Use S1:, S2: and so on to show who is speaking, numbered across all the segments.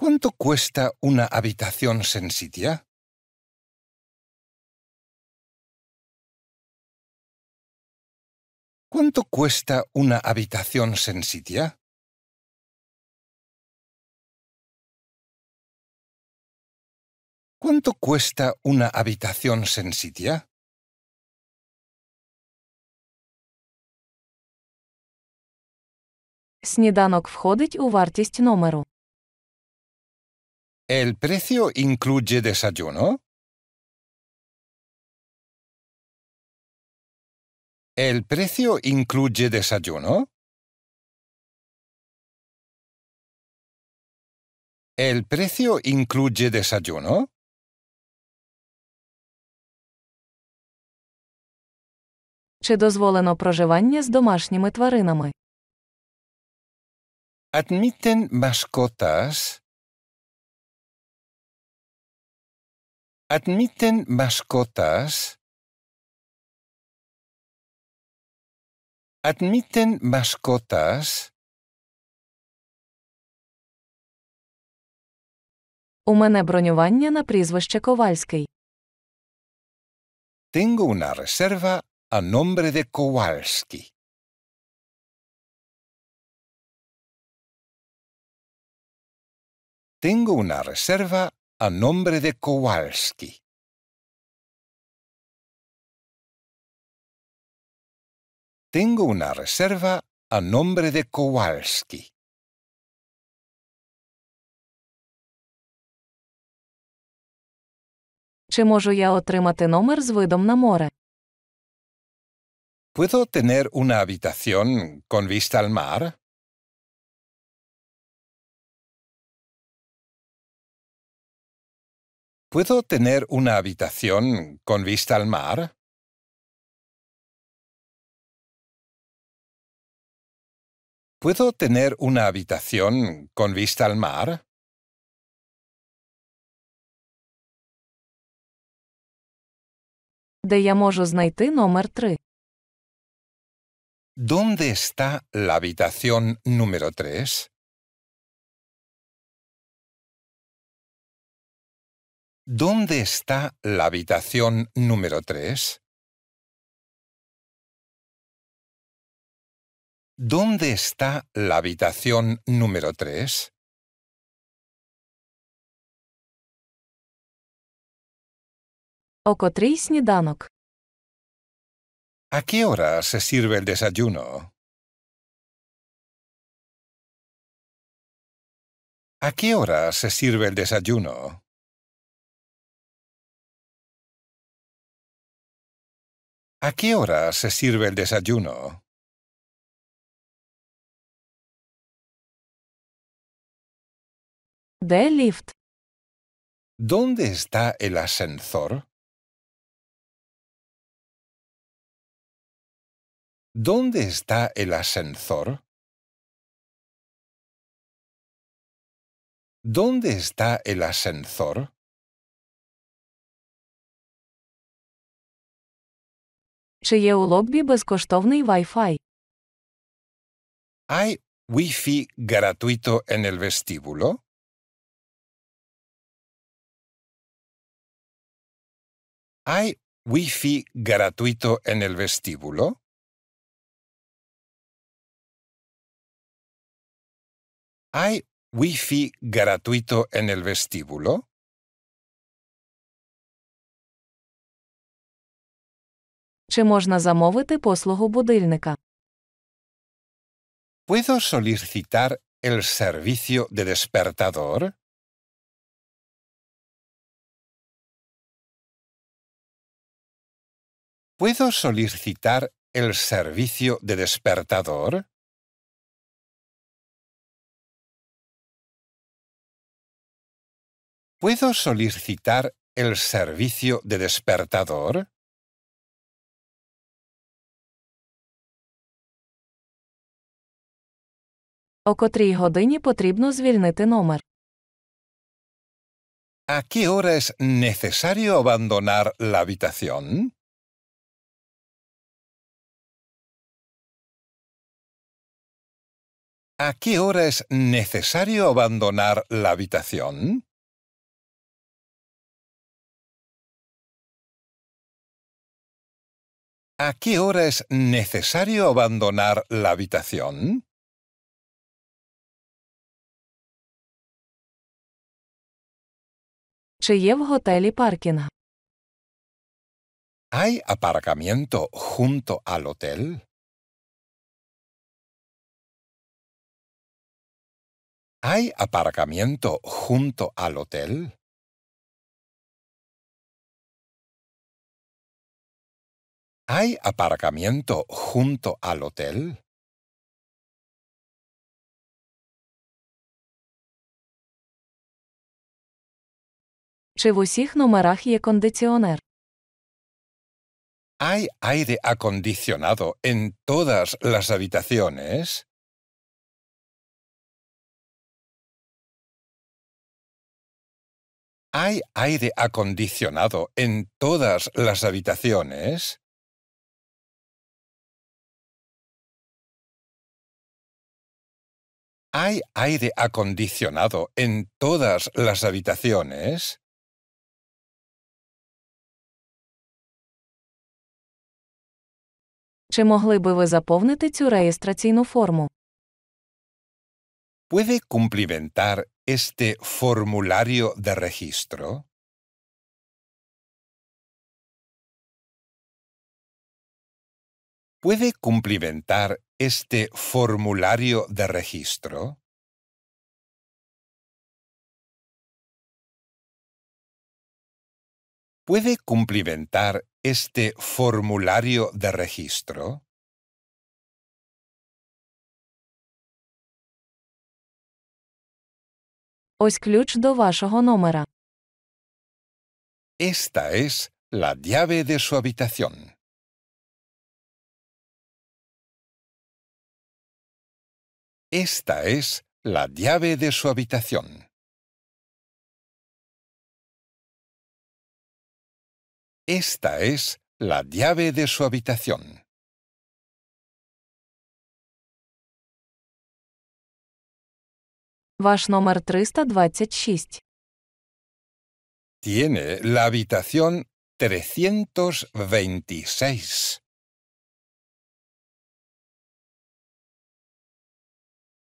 S1: ¿Cuánto cuesta una habitación sensitia? ¿Cuánto cuesta una habitación sensitia? ¿Cuánto cuesta una habitación sensitia? Сніданок входить у вартість номеру. El precio incluye desayuno? El precio incluye desayuno? El precio incluye desayuno? Чи дозволено проживання з домашніми тваринами? ¿Admiten mascotas? ¿Admiten mascotas? ¿Admiten mascotas? У мене Tengo una reserva a nombre de Kowalski. Tengo una reserva a nombre de Kowalski. Tengo una reserva a nombre de Kowalski. ¿Puedo tener una habitación con vista al mar? ¿Puedo tener una habitación con vista al mar? ¿Puedo tener una habitación con vista al mar?
S2: 3?
S1: ¿Dónde está la habitación número 3? ¿Dónde está la habitación número 3? ¿Dónde está la habitación número 3? ¿A qué hora se sirve el desayuno? ¿A qué hora se sirve el desayuno? ¿A qué hora se sirve el desayuno? De Lift. ¿Dónde está el ascensor? ¿Dónde está el ascensor? ¿Dónde está el ascensor?
S2: Wi-Fi?
S1: ¿Hay Wi-Fi gratuito en el vestíbulo? ¿Hay Wi-Fi gratuito en el vestíbulo? ¿Hay Wi-Fi gratuito en el vestíbulo?
S2: Чи ¿Puedo
S1: solicitar el servicio de despertador? ¿Puedo solicitar el servicio de despertador? ¿Puedo solicitar el servicio de despertador?
S2: котрій годині потрібно
S1: ¿A qué hora es necesario abandonar la habitación? ¿A qué hora es necesario abandonar la habitación? ¿A qué hora es necesario abandonar la habitación? ¿Hay aparcamiento junto al hotel? ¿Hay aparcamiento junto al hotel? ¿Hay aparcamiento junto al hotel? ¿Hay aire acondicionado en todas las habitaciones? ¿Hay aire acondicionado en todas las habitaciones? ¿Hay aire acondicionado en todas las habitaciones?
S2: Чи могли ¿Puede
S1: cumplimentar este formulario de registro? ¿Puede cumplimentar este formulario de registro? ¿Puede cumplimentar este formulario de registro? Ось ключ до вашого номера. Esta es la llave de su habitación. Esta es la llave de su habitación. Esta es la llave de su habitación.
S2: Ваш номер 326.
S1: Tiene la habitación 326.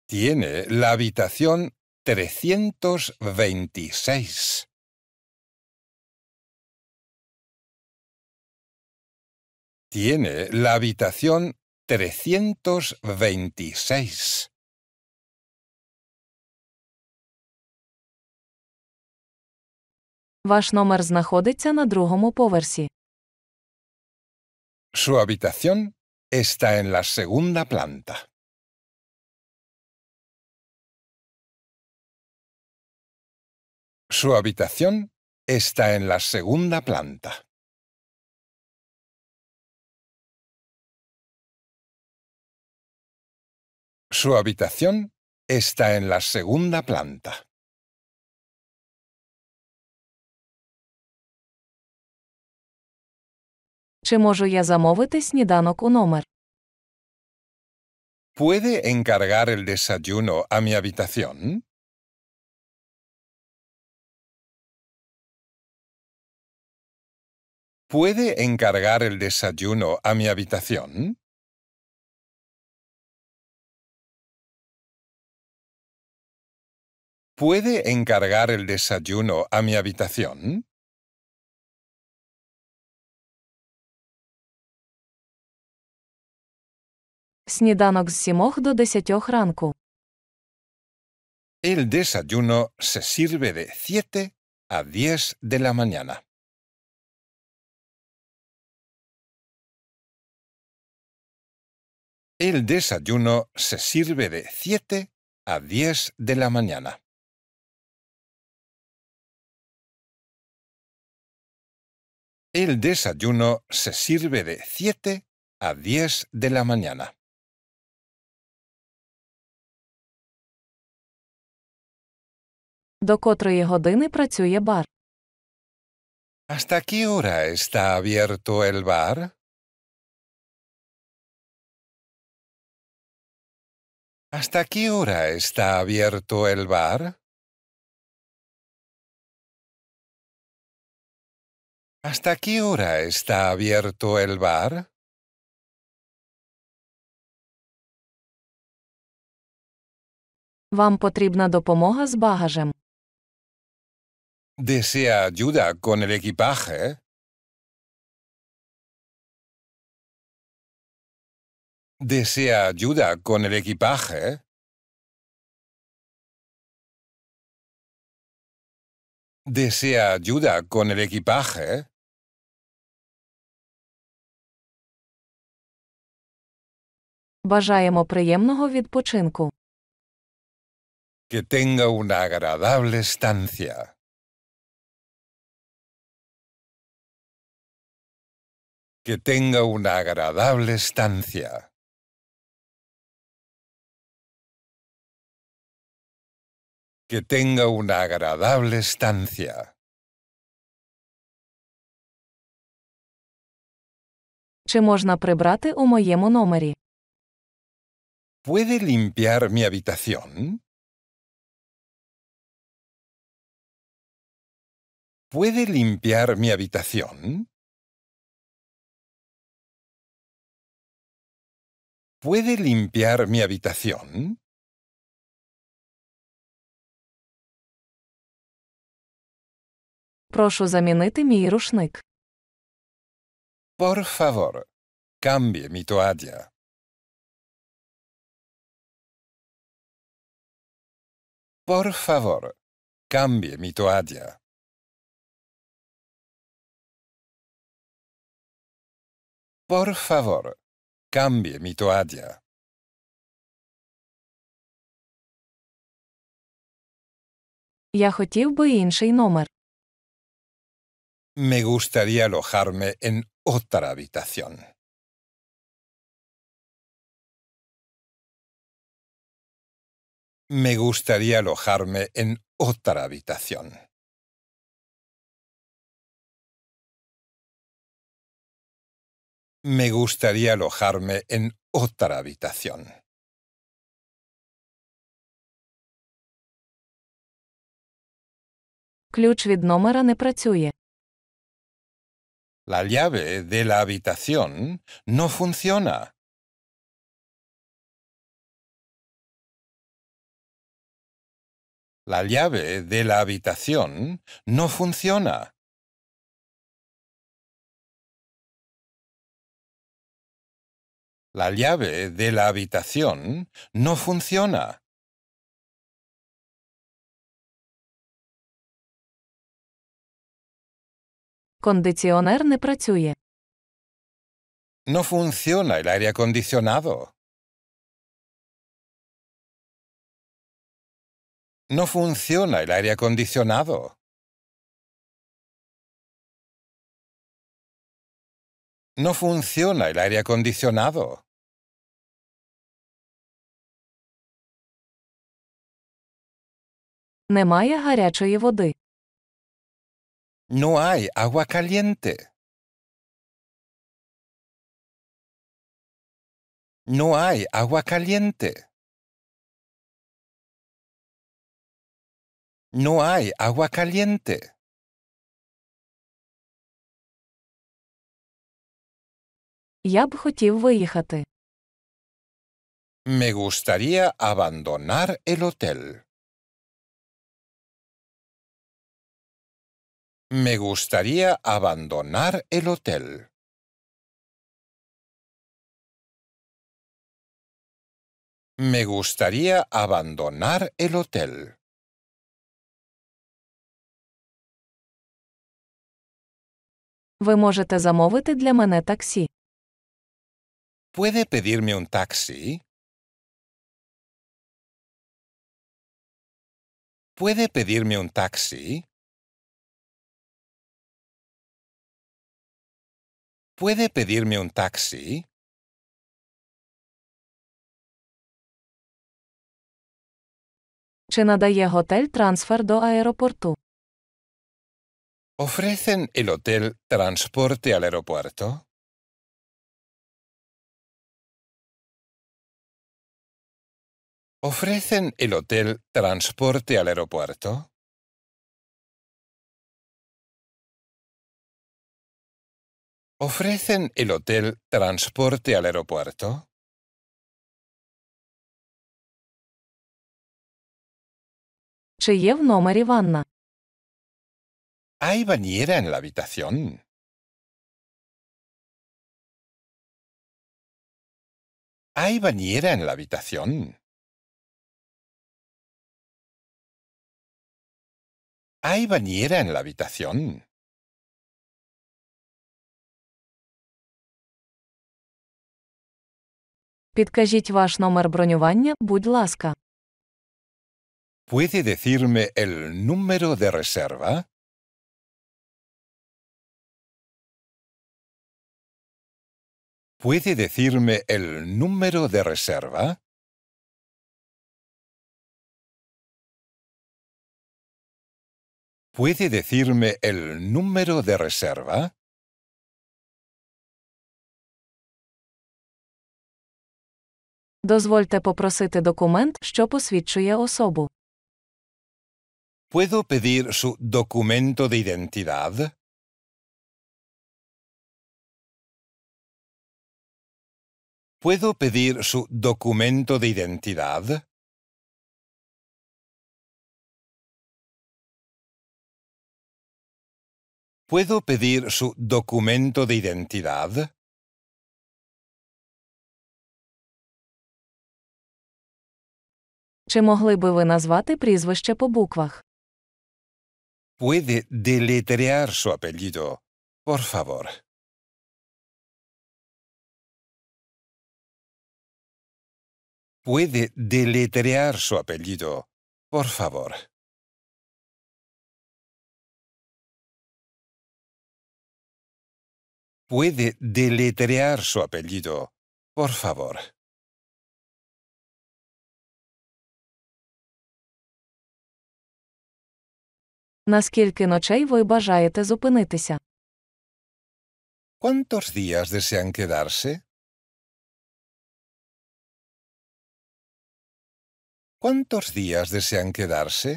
S1: Tiene la habitación 326. tiene la habitación 326.
S2: Ваш номер знаходиться на другому поверсі.
S1: Su habitación está en la segunda planta. Su habitación está en la segunda planta. Su habitación está en la segunda planta. ¿Puede encargar el desayuno a mi habitación? ¿Puede encargar el desayuno a mi habitación? ¿Puede encargar el desayuno a mi habitación? El desayuno se sirve de 7 a 10 de la mañana. El desayuno se sirve de 7 a 10 de la mañana. El desayuno se sirve de 7 a 10 de la mañana. ¿Hasta qué hora está abierto el bar? ¿Hasta qué hora está abierto el bar? ¿Hasta qué hora está abierto el bar?
S2: Вам потрібна допомога з багажем.
S1: Desea ayuda con el equipaje. Desea ayuda con el equipaje. Desea ayuda con el equipaje. Бажаємо приємного відпочинку. Que tenga una agradable estancia. Que tenga una agradable estancia. Que tenga una agradable estancia.
S2: Чи можна прибрати у моєму номері?
S1: ¿Puede limpiar mi habitación? ¿Puede limpiar mi habitación? ¿Puede limpiar mi habitación? Por favor, cambie mi toalla. Por favor, cambie mi toalla. Por favor, cambie mi toalla. Me gustaría alojarme en otra habitación. me gustaría alojarme en otra habitación. Me gustaría alojarme en otra habitación. La llave de la habitación no funciona. La llave de la habitación no funciona. La llave de la habitación no funciona. No funciona el aire acondicionado. No funciona el aire acondicionado. No funciona el aire acondicionado. No hay agua caliente. No hay agua caliente. No hay agua caliente. Я Me gustaría abandonar el hotel. Me gustaría abandonar el hotel. Me gustaría abandonar el hotel. Ви можете замовити для мене таксі. ¿Puede pedirme un taxi? ¿Puede pedirme un taxi? ¿Puede pedirme un taxi?
S2: Чи надає готель трансфер до аеропорту?
S1: ¿Ofrecen el hotel transporte al aeropuerto? ¿Ofrecen el hotel transporte al aeropuerto? ¿Ofrecen el hotel transporte al aeropuerto? Чи є hay bañera en la habitación. Hay bañera en la habitación. ¿Hay bañera en la habitación?
S2: Підкажіть ваш номер будь
S1: ¿Puede decirme el número de reserva? ¿Puede decirme el número de reserva? ¿Puede decirme el número de reserva? Дозвольте ¿Puedo pedir su documento de identidad? ¿Puedo pedir su documento de identidad? ¿Puedo pedir su documento de identidad?
S2: Чи могли би ви назвати прізвище по буквах?
S1: Puede deletrear su apellido, por favor. puede deletrear su apellido, por favor. Puede deletrear su apellido, por favor. ¿Cuántos días desean quedarse? ¿Cuántos días desean quedarse?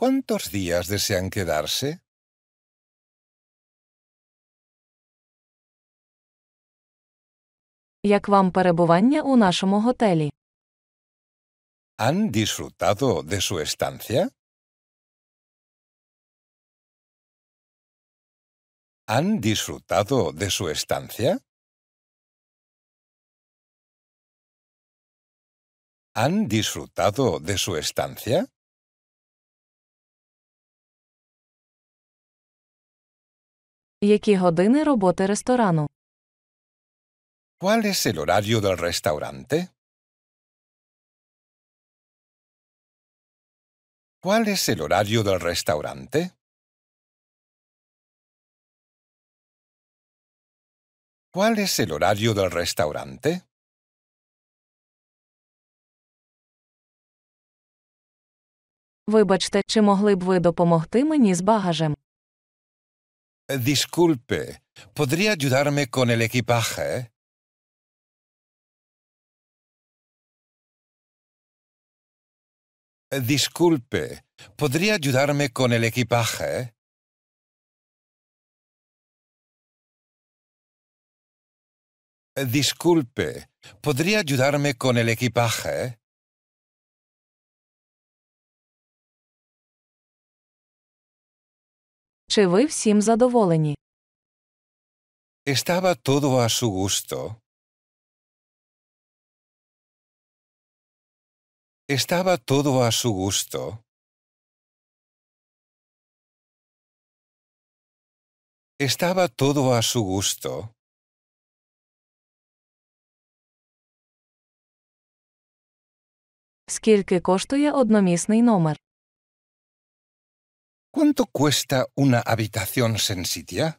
S1: ¿Cuántos días desean quedarse?
S2: Як вам перебування у нашому
S1: ¿Han disfrutado de su estancia? ¿Han disfrutado de su estancia? ¿Han disfrutado de su estancia? ¿Cuál es el horario del restaurante? ¿Cuál es el horario del restaurante? ¿Cuál es el horario del restaurante?
S2: Вибачте, чи могли б ви допомогти мені з багажем?
S1: Disculpe, ¿podría ayudarme con el equipaje? Disculpe, ¿podría ayudarme con el equipaje? Disculpe, ¿podría ayudarme con el equipaje? Чи ви всім задоволені? Estaba todo a su gusto. Estaba todo a su gusto. Estaba todo a su gusto. Скільки
S2: коштує одномісний номер?
S1: ¿Cuánto cuesta una habitación sensitia?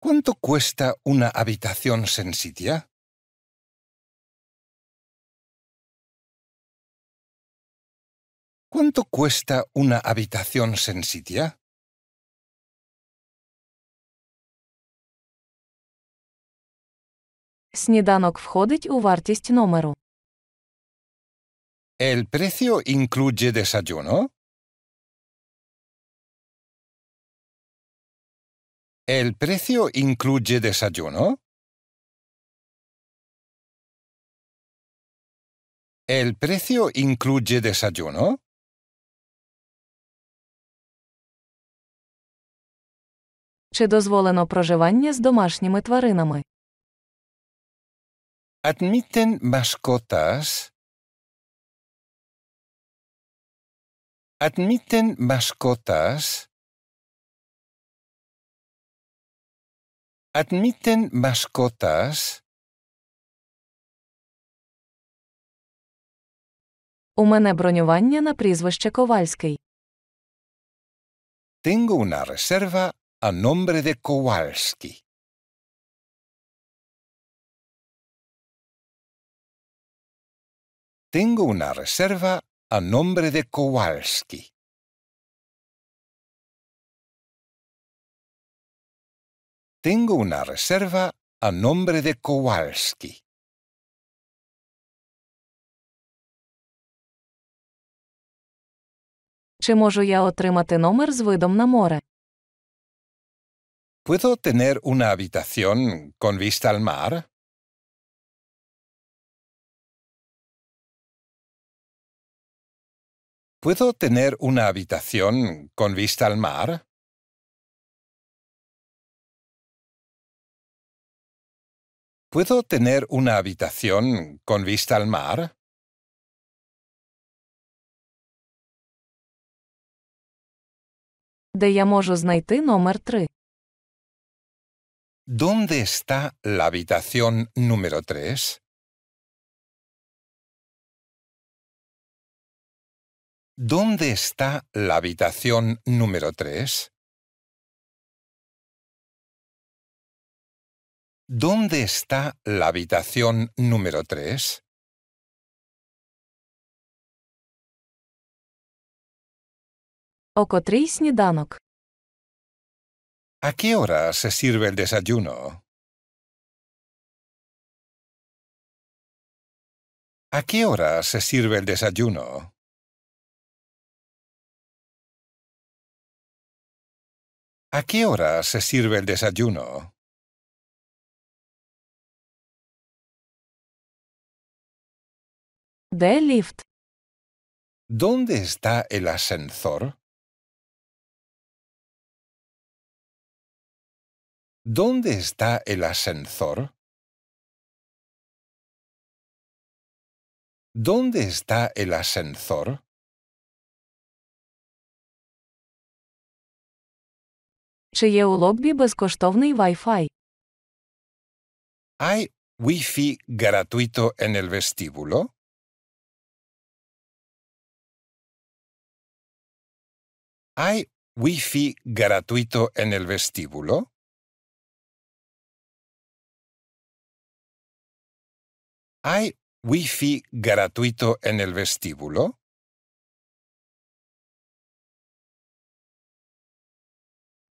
S1: ¿Cuánto cuesta una habitación sensitia? ¿Cuánto cuesta una habitación sensitia? Сніданок входить у вартість номеру. ¿El precio incluye desayuno? ¿El precio incluye desayuno? ¿El precio incluye desayuno? Чи дозволено проживання з домашніми тваринами? Admiten mascotas ¿Admiten mascotas? ¿Admiten mascotas?
S2: У мене бронювання на
S1: Tengo una reserva a nombre de Kowalski. Tengo una reserva a nombre de Kowalski. Tengo una reserva a nombre de Kowalski. ¿Puedo tener una habitación con vista al mar? ¿Puedo tener una habitación con vista al mar? ¿Puedo tener una habitación con vista al mar? Де я можу
S2: 3?
S1: ¿Dónde está la habitación número 3? ¿Dónde está la habitación número 3? ¿Dónde está la habitación número 3? ¿A qué hora se sirve el desayuno? ¿A qué hora se sirve el desayuno? ¿A qué hora se sirve el desayuno? The Lift. ¿Dónde está el ascensor? ¿Dónde está el ascensor? ¿Dónde está el ascensor? ¿Hay Wi-Fi gratuito en el vestíbulo? ¿Hay Wi-Fi gratuito en el vestíbulo? ¿Hay Wi-Fi gratuito en el vestíbulo?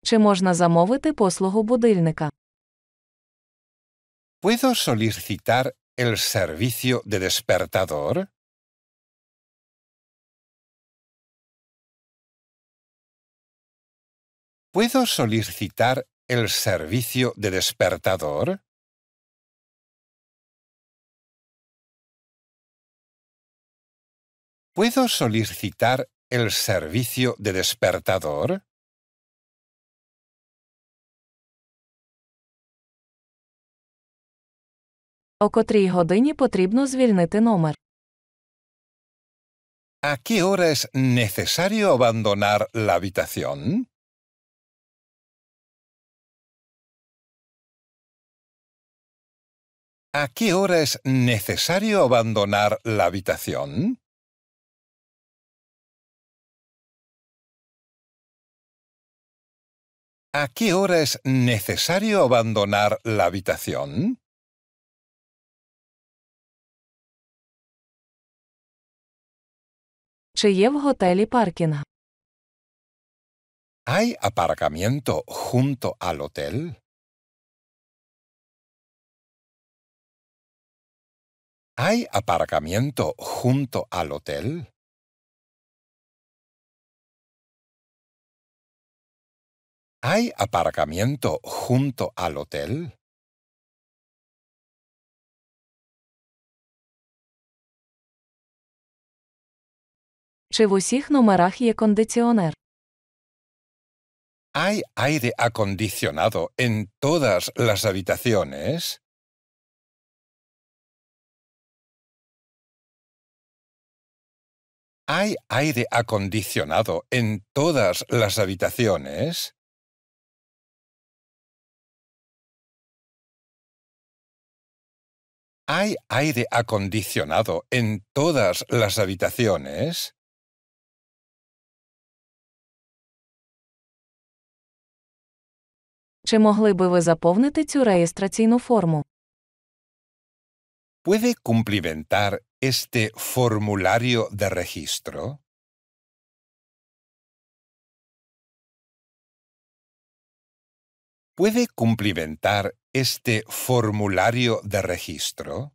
S2: Чи можна замовити послугу
S1: ¿Puedo solicitar el servicio de despertador? ¿Puedo solicitar el servicio de despertador? ¿Puedo solicitar el servicio de despertador?
S2: О котрій годині потрібно звільнити номер?
S1: ¿A qué hora es necesario abandonar la habitación? ¿A qué hora es necesario abandonar la habitación? ¿A qué hora es necesario abandonar la habitación? ¿Hay aparcamiento junto al hotel? ¿Hay aparcamiento junto al hotel? ¿Hay aparcamiento junto al hotel? ¿Hay aire acondicionado en todas las habitaciones? ¿Hay aire acondicionado en todas las habitaciones? ¿Hay aire acondicionado en todas las habitaciones? ¿Puede cumplimentar este formulario de registro? ¿Puede cumplimentar este formulario de registro?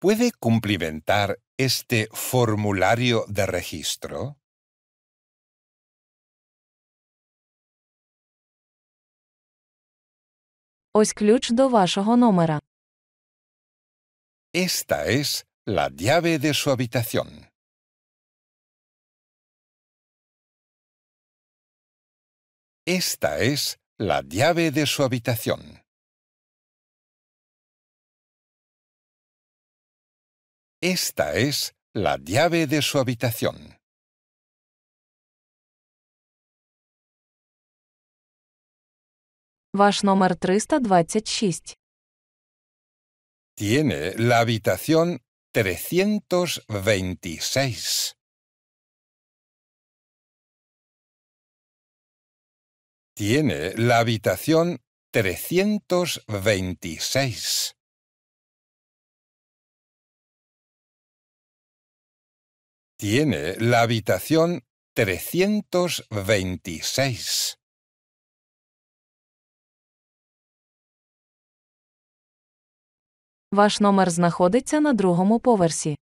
S1: ¿Puede cumplimentar este formulario de registro? Ось ключ до вашого номера. Esta es la llave de su habitación. Esta es la llave de su habitación. Esta es la llave de su habitación.
S2: Ваш номер 326.
S1: Tiene la habitación 326. Tiene la habitación 326. tiene la habitación 326.
S2: Ваш номер знаходиться на другому поверсі.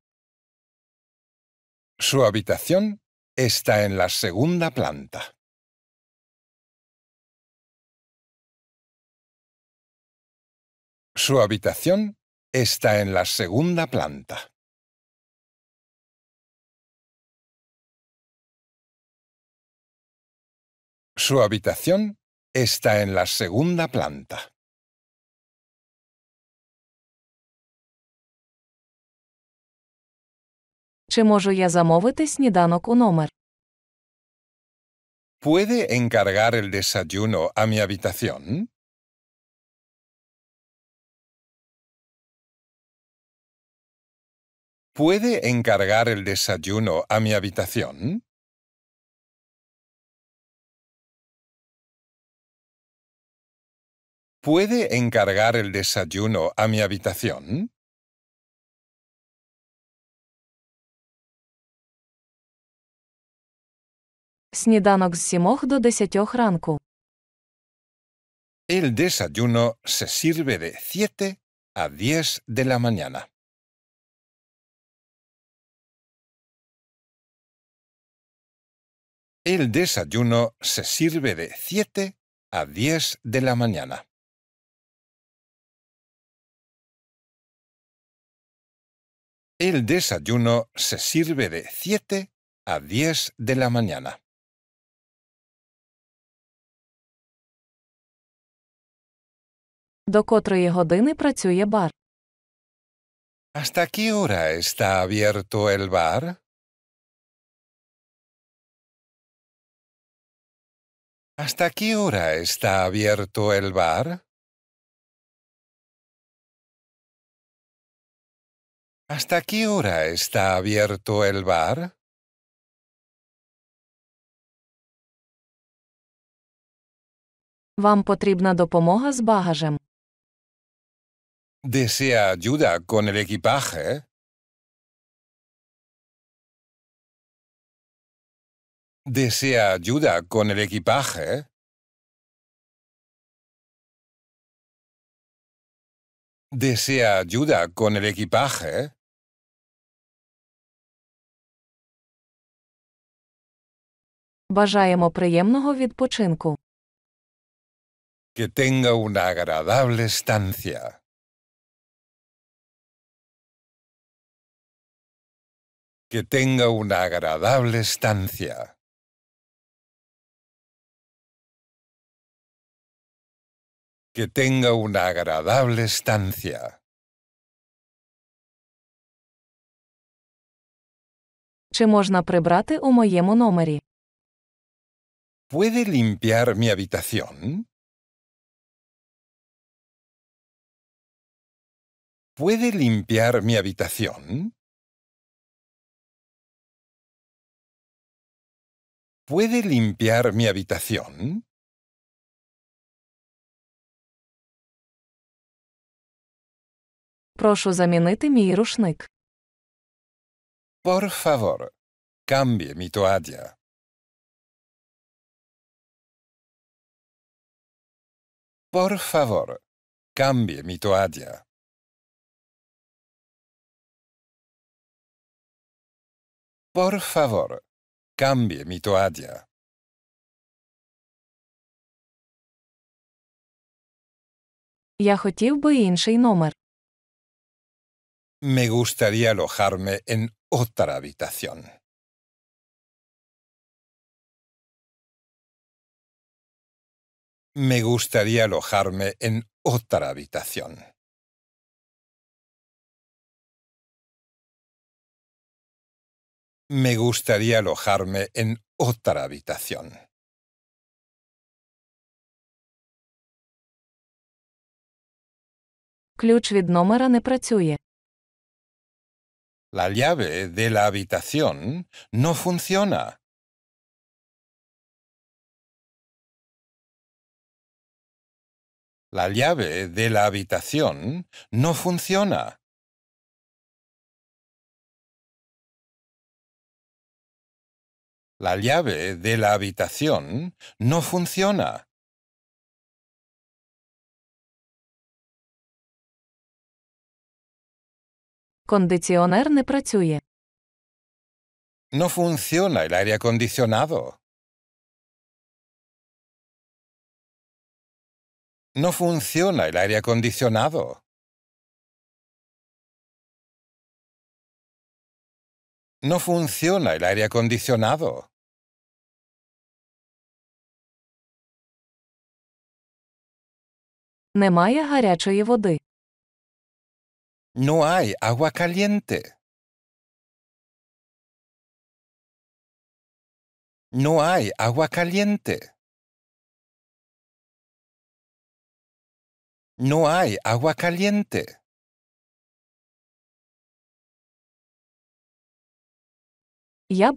S1: Su habitación está en la segunda planta. Su habitación está en la segunda planta. Su habitación está en la segunda planta. ¿Puede encargar el desayuno a mi habitación? ¿Puede encargar el desayuno a mi habitación? ¿Puede encargar el desayuno a mi habitación? El desayuno se sirve de
S2: 7
S1: a 10 de la mañana. El desayuno se sirve de 7 a 10 de la mañana. El desayuno se sirve de 7 a 10 de la mañana. ¿Hasta qué hora está abierto el bar? ¿Hasta qué hora está abierto el bar? ¿Hasta qué hora está abierto el bar?
S2: Вам потрібна допомога з багажем.
S1: ¿Desea ayuda con el equipaje? ¿Desea ayuda con el equipaje? ¿Desea ayuda con el equipaje?
S2: Бажаємо приємного відпочинку.
S1: Que tenga una agradable estancia. Que tenga una agradable estancia. Que tenga una agradable estancia.
S2: Чи можна прибрати у моєму номері?
S1: ¿Puede limpiar mi habitación? ¿Puede limpiar mi habitación? ¿Puede limpiar mi habitación? Por favor, cambie mi toalla. Por favor, cambie mi toalla. Por favor, cambie mi toalla. Me gustaría alojarme en otra habitación. me gustaría alojarme en otra habitación. Me gustaría alojarme en otra habitación. Ключ
S2: від номера не
S1: La llave de la habitación no funciona. La llave de la habitación no funciona. La llave de la habitación no funciona. Condicionar не працює. No funciona el aire acondicionado. No funciona el aire acondicionado. No funciona el aire acondicionado. No hay agua caliente. No hay agua caliente. No hay agua caliente. Я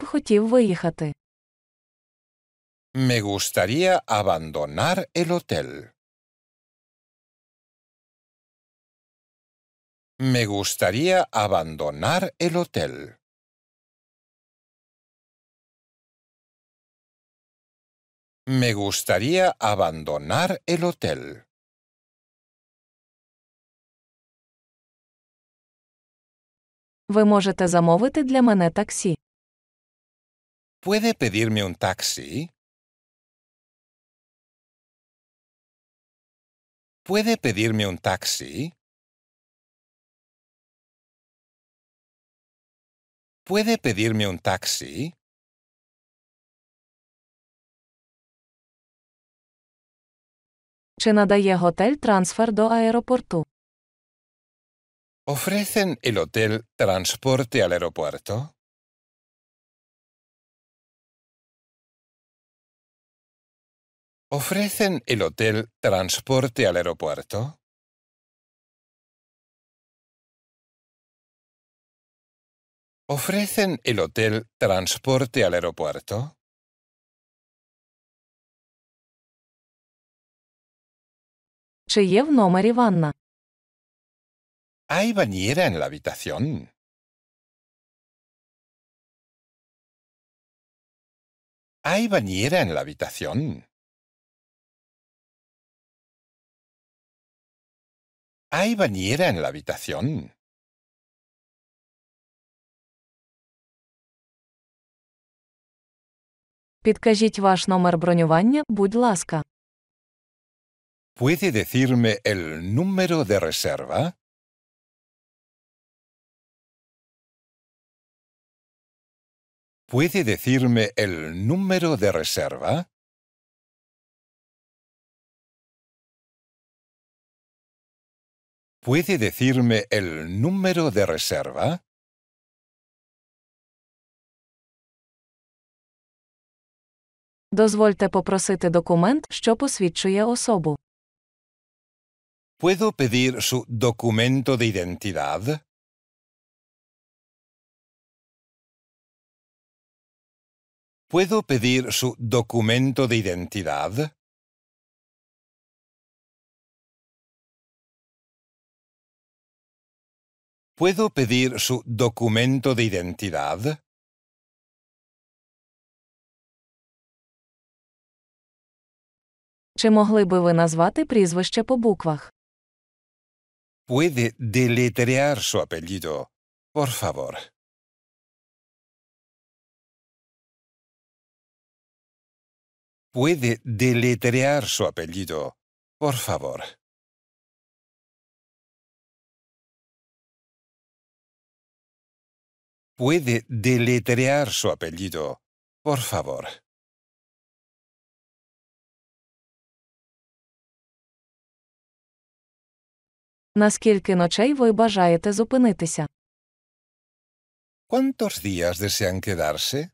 S1: Me gustaría abandonar el hotel. Me gustaría abandonar el hotel. Me gustaría abandonar el hotel. Ви можете замовити для мене таксі. ¿Puede pedirme un taxi? ¿Puede pedirme un taxi? ¿Puede pedirme un taxi?
S2: Чи надає готель трансфер до аеропорту?
S1: ¿Ofrecen el hotel transporte al aeropuerto? ¿Ofrecen el hotel transporte al aeropuerto? ¿Ofrecen el hotel transporte al aeropuerto? Чи є hay bañera en la habitación. Hay bañera en la habitación. Hay bañera en la habitación.
S2: Підкажіть ваш номер будь
S1: ¿Puede decirme el número de reserva? ¿Puede decirme el número de reserva? ¿Puede decirme el número de reserva? ¿Puedo pedir su documento de identidad? ¿Puedo pedir su documento de identidad? ¿Puedo pedir su documento de identidad? Чи могли Puede deletrear su apellido, por favor. puede deletrear su apellido, por favor. Puede deletrear su apellido, por favor. ¿Cuántos días desean quedarse?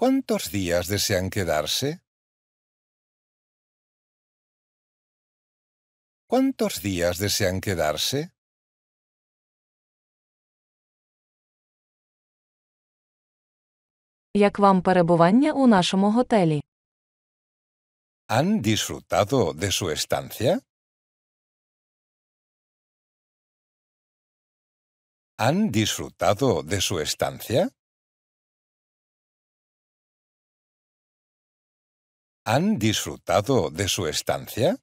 S1: ¿Cuántos días desean quedarse? ¿Cuántos días desean quedarse? Як вам перебування у нашому ¿Han disfrutado de su estancia? ¿Han disfrutado de su estancia? ¿Han disfrutado de su estancia?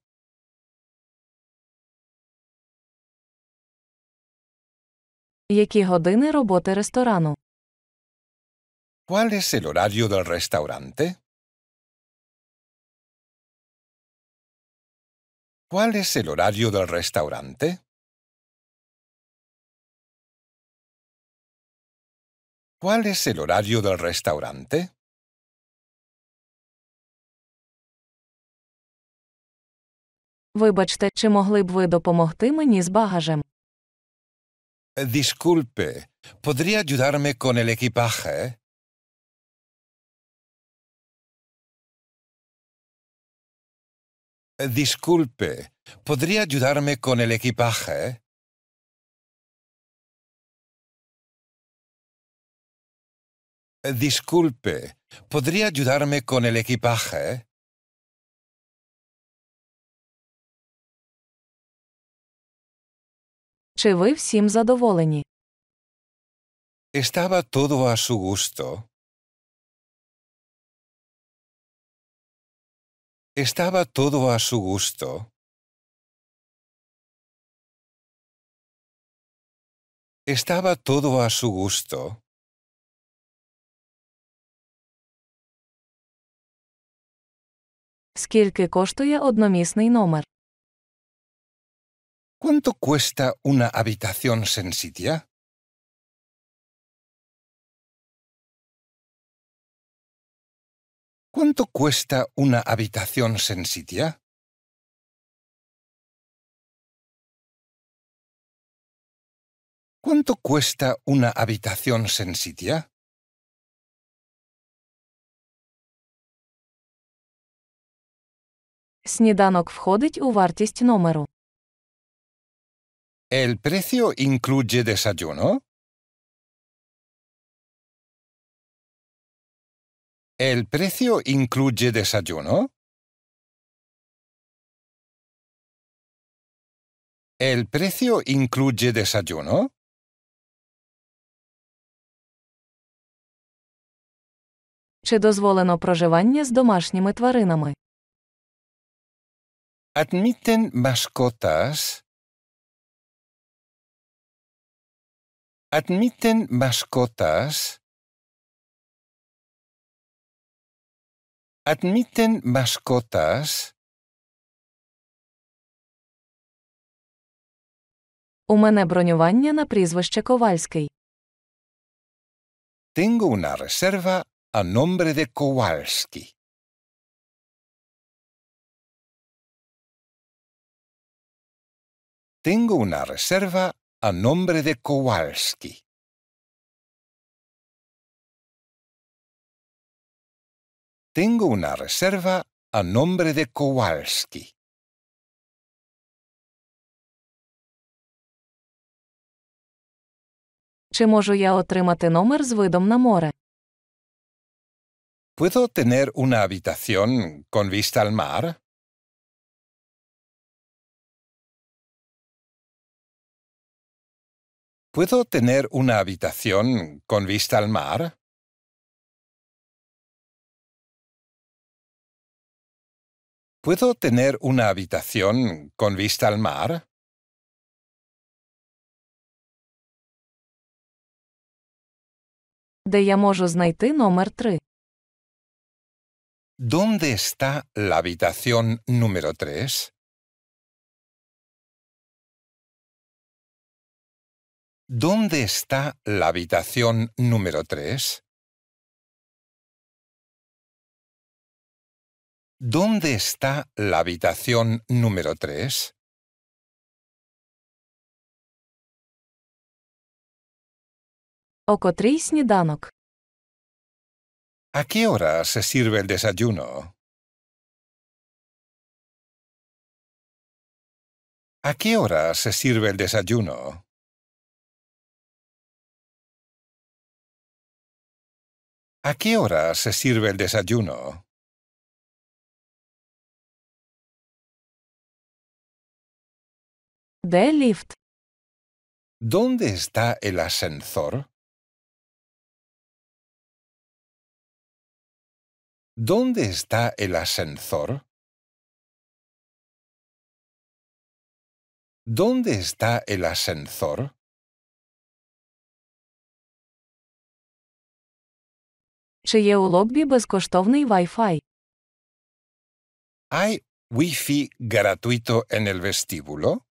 S1: ¿Cuál es el horario del restaurante? ¿Cuál es el horario del restaurante? ¿Cuál es el horario del restaurante?
S2: Вибачте, чи могли б ви допомогти мені з багажем?
S1: Disculpe, ¿podría ayudarme con el equipaje? Disculpe, ¿podría ayudarme con el equipaje? Disculpe, ¿podría ayudarme con el equipaje? Чи ви всім задоволені? Estaba todo a su gusto. Estaba todo a su gusto. Estaba todo a su gusto.
S2: Скільки коштує одномісний номер?
S1: ¿Cuánto cuesta una habitación sensitia? ¿Cuánto cuesta una habitación sensitia? ¿Cuánto cuesta una habitación sensitia? Сніданок входить у вартість номеру. ¿El precio incluye desayuno? ¿El precio incluye desayuno? ¿El precio incluye desayuno? Чи дозволено проживання з домашніми тваринами? Admiten mascotas ¿Admiten mascotas? ¿Admiten mascotas?
S2: У мене бронювання на прізвище Ковальський.
S1: Tengo una reserva a nombre de Kowalski. Tengo una reserva a nombre de Kowalski. Tengo una reserva a nombre de Kowalski.
S2: Чи можу я отримати номер
S1: ¿Puedo tener una habitación con vista al mar? ¿Puedo tener una habitación con vista al mar? ¿Puedo tener una habitación con vista al mar?
S2: 3?
S1: ¿Dónde está la habitación número 3? ¿Dónde está la habitación número 3? ¿Dónde está la habitación número 3? ¿A qué hora se sirve el desayuno? ¿A qué hora se sirve el desayuno? ¿A qué hora se sirve el desayuno? De Lift. ¿Dónde está el ascensor? ¿Dónde está el ascensor? ¿Dónde está el ascensor? ¿Hay Wi-Fi gratuito en el vestíbulo?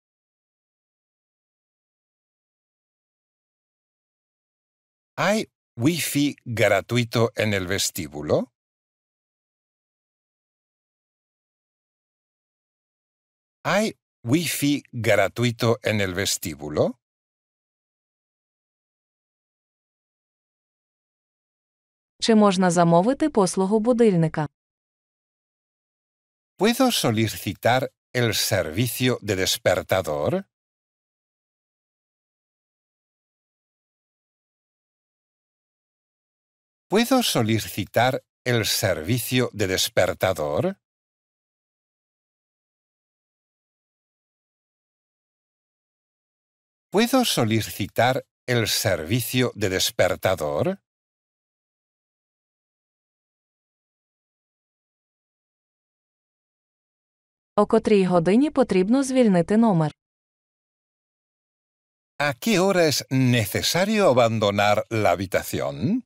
S1: ¿Hay Wi-Fi gratuito en el vestíbulo? ¿Hay Wi-Fi gratuito en el vestíbulo? Чи
S2: ¿Puedo
S1: solicitar el servicio de despertador? ¿Puedo solicitar el servicio de despertador? ¿Puedo solicitar el servicio de despertador? котрій
S2: годині потрібно звільнити ¿A
S1: qué hora es necesario abandonar la habitación?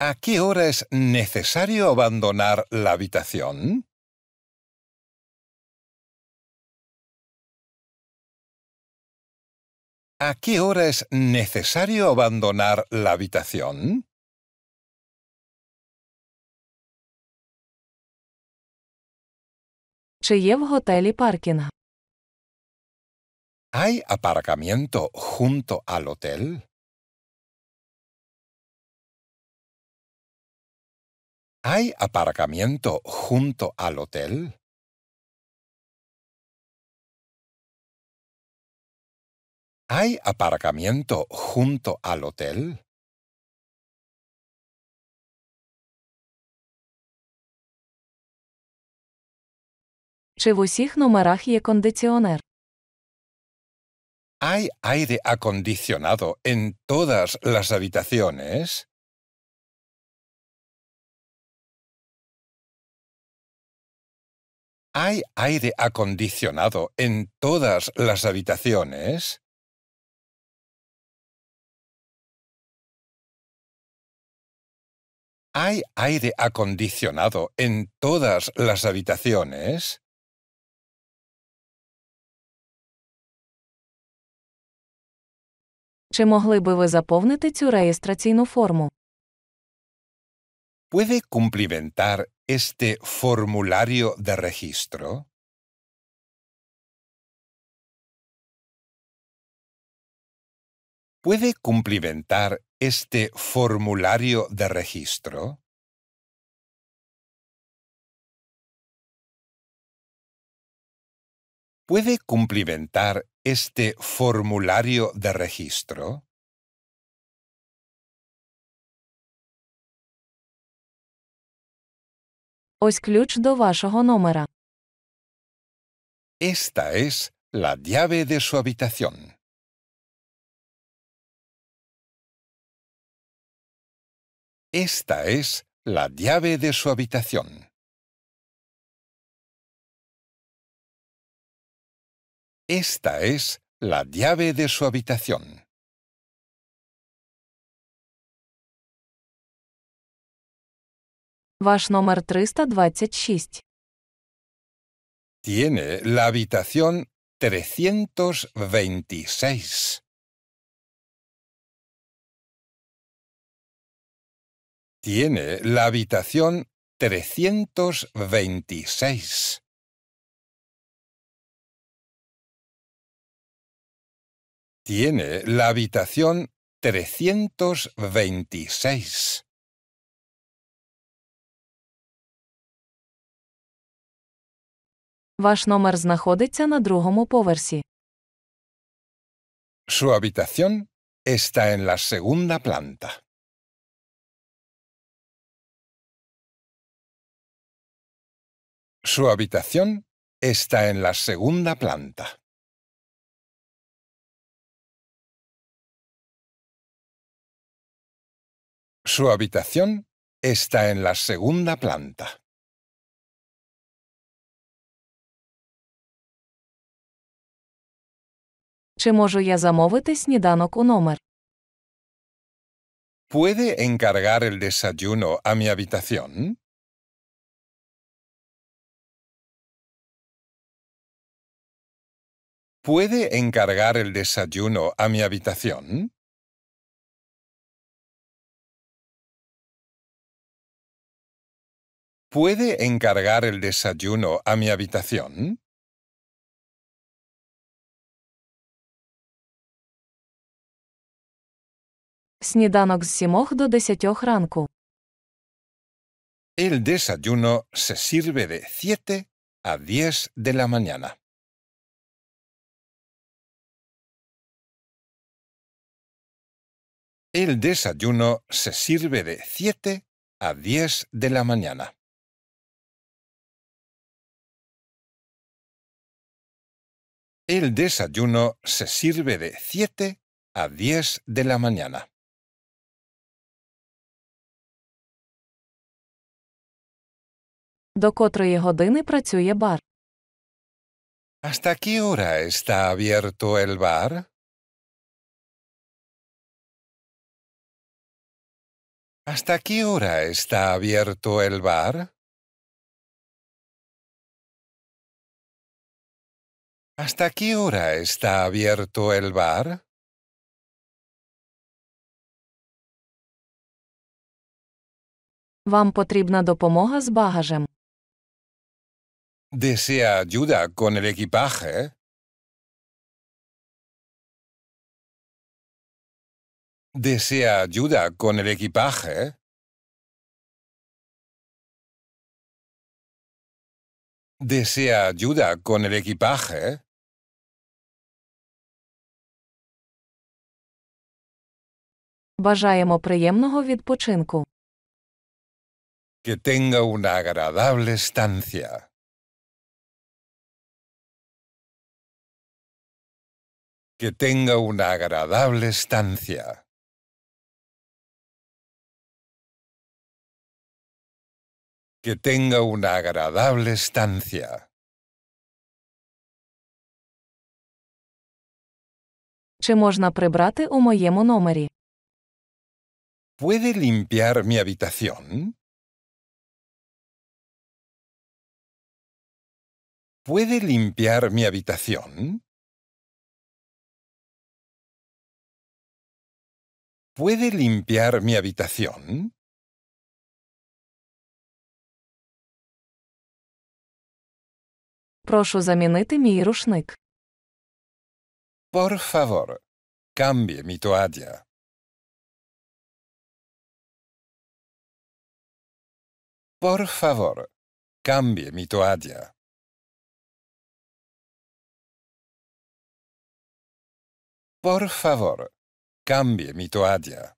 S1: ¿A qué hora es necesario abandonar la habitación? ¿A qué hora es necesario abandonar la habitación? ¿Hay aparcamiento junto al hotel? ¿Hay aparcamiento junto al hotel? ¿Hay aparcamiento junto al hotel? ¿Hay aire acondicionado en todas las habitaciones? ¿Hay aire acondicionado en todas las habitaciones? ¿Hay aire acondicionado en todas las habitaciones? ¿Puede cumplimentar este formulario de registro? ¿Puede cumplimentar este formulario de registro? ¿Puede cumplimentar este formulario de registro? Ось ключ до вашого номера. Esta es la llave de su habitación. Esta es la llave de su habitación. Esta es la llave de su habitación.
S2: Ваш номер 326.
S1: Tiene la habitación 326. Tiene la habitación 326. tiene la habitación 326. Su habitación está en la segunda planta. Su habitación está en la segunda planta. Su habitación está en la segunda planta. ¿Puede encargar el desayuno a mi habitación? ¿Puede encargar el desayuno a mi habitación? ¿Puede encargar el desayuno a mi habitación?
S2: 7 10
S1: El desayuno se sirve de 7 a 10 de la mañana. El desayuno se sirve de 7 a 10 de la mañana. El desayuno se sirve de 7 a 10 de la mañana. До ¿Hasta qué hora está abierto el bar? ¿Hasta qué hora está abierto el bar? ¿Hasta qué hora está abierto el bar? Вам потрібна допомога з багажем. ¿Desea ayuda con el equipaje? ¿Desea ayuda con el equipaje? ¿Desea ayuda con el equipaje?
S2: Бажаємо приємного відпочинку.
S1: Que tenga una agradable estancia. Que tenga una agradable estancia. Que tenga una agradable estancia. Чи можна прибрати у моєму номері? ¿Puede limpiar mi habitación? ¿Puede limpiar mi habitación? ¿Puede limpiar mi habitación? Por favor, cambie mi toalla. Por favor, cambie mi toalla. Por favor, cambie mi toalla.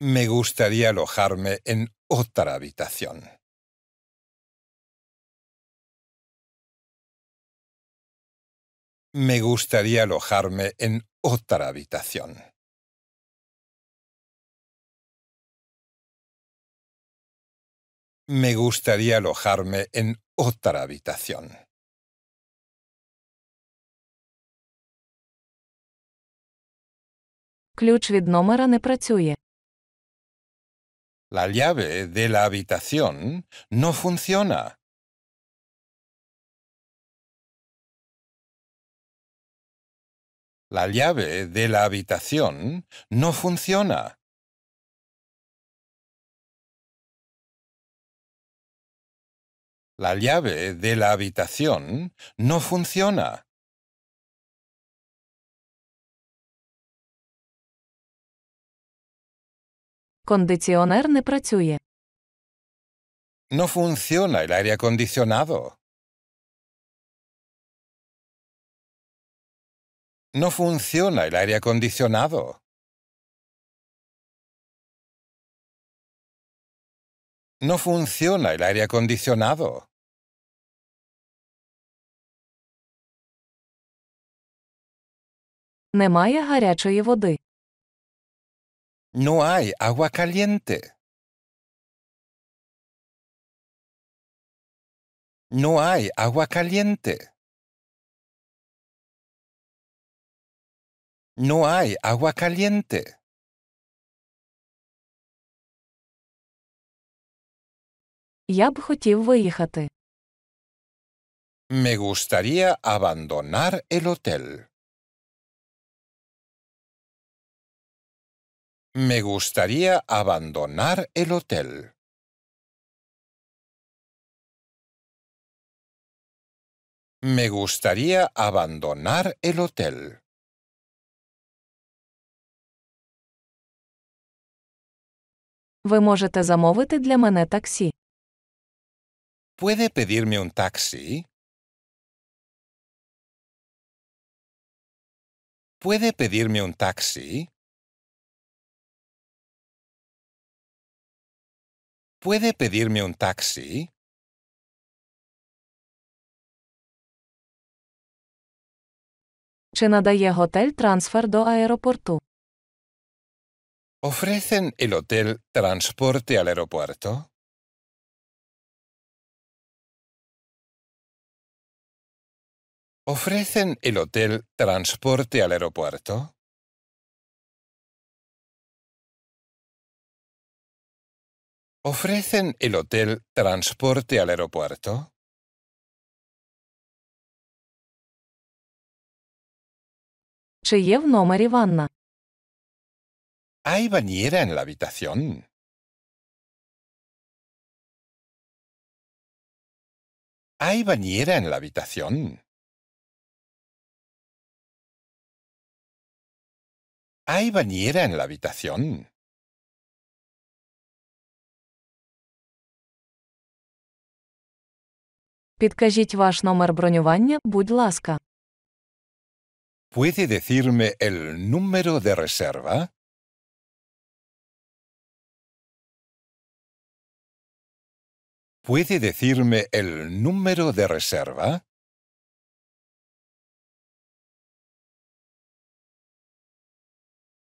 S1: Me gustaría alojarme en otra habitación. Me gustaría alojarme en otra habitación. Me gustaría alojarme en otra habitación.
S2: Ключ від номера
S1: La llave de la habitación no funciona. La llave de la habitación no funciona. La llave de la habitación no funciona. No funciona el aire acondicionado. No funciona el aire acondicionado. No funciona el aire acondicionado. гарячої води. No hay agua caliente. No hay agua caliente. No hay agua caliente. Me gustaría abandonar el hotel. Me gustaría abandonar el hotel. Me gustaría abandonar el hotel. Ви можете замовити для мене таксі. ¿Puede pedirme un taxi? ¿Puede pedirme un taxi? ¿Puede pedirme un taxi?
S2: Чи надає готель трансфер до аеропорту?
S1: ¿Ofrecen el hotel transporte al aeropuerto? ¿Ofrecen el hotel transporte al aeropuerto? ¿Ofrecen el hotel transporte al aeropuerto? Чи en hay bañera en la habitación. Hay bañera en la habitación. Hay bañera en la habitación. Підкажіть ¿Puede decirme el número de reserva? ¿Puede decirme el número de reserva?